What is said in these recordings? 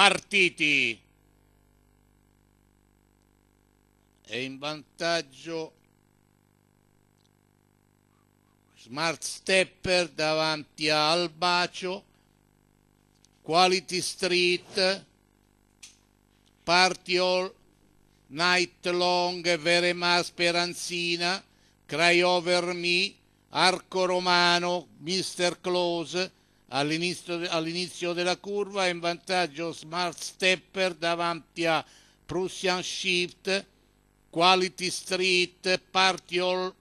partiti. È in vantaggio Smart Stepper davanti a Albacio, Quality Street, Party All, Night Long, Veremà Speranzina, Cry Over Me, Arco Romano, Mister Close, all'inizio, all'inizio della curva è in vantaggio Smart Stepper davanti a Prussian Shift, Quality Street, Party All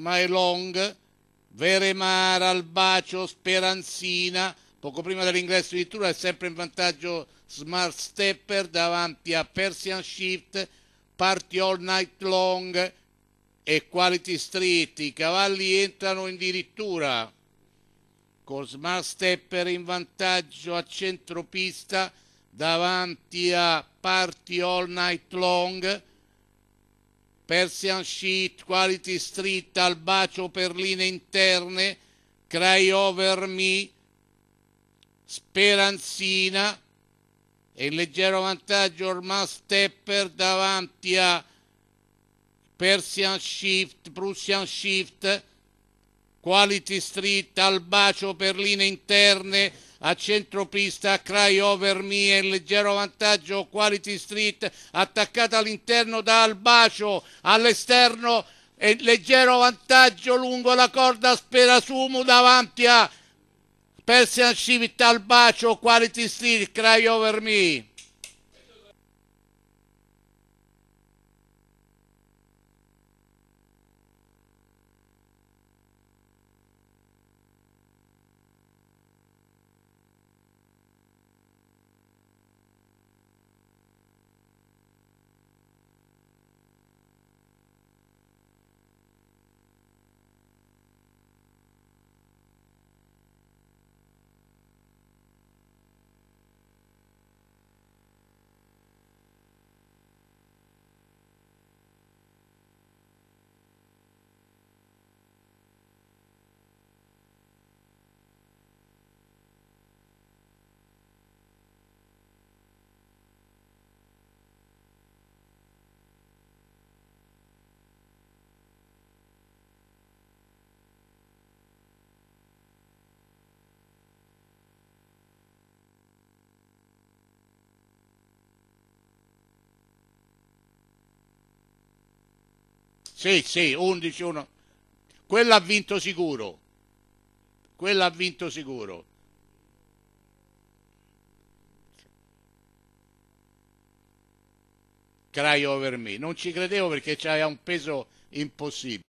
Partial Long, Veremara, Albacio, Speranzina. Poco prima dell'ingresso di Tura è sempre in vantaggio Smart Stepper davanti a Persian Shift, Party All Night Long e Quality Street. I cavalli entrano addirittura. Cosma Stepper in vantaggio a centropista davanti a Party All Night Long, Persian Sheet, Quality Street al bacio per linee interne, Cry Over Me, Speranzina e in leggero vantaggio ormai Stepper davanti a Persian Shift, Prussian Shift Quality Street, al bacio per linee interne, a centropista, Cryover Mie, in leggero vantaggio, Quality Street attaccata all'interno da Albacio, all'esterno e leggero vantaggio lungo la corda Sperasumu davanti a Persian Civitta Albacio, Quality Street, Cryover Me. Sì, sì, 11, 1. Quella ha vinto sicuro. Quella ha vinto sicuro. Cry over me. Non ci credevo perché c'aveva un peso impossibile.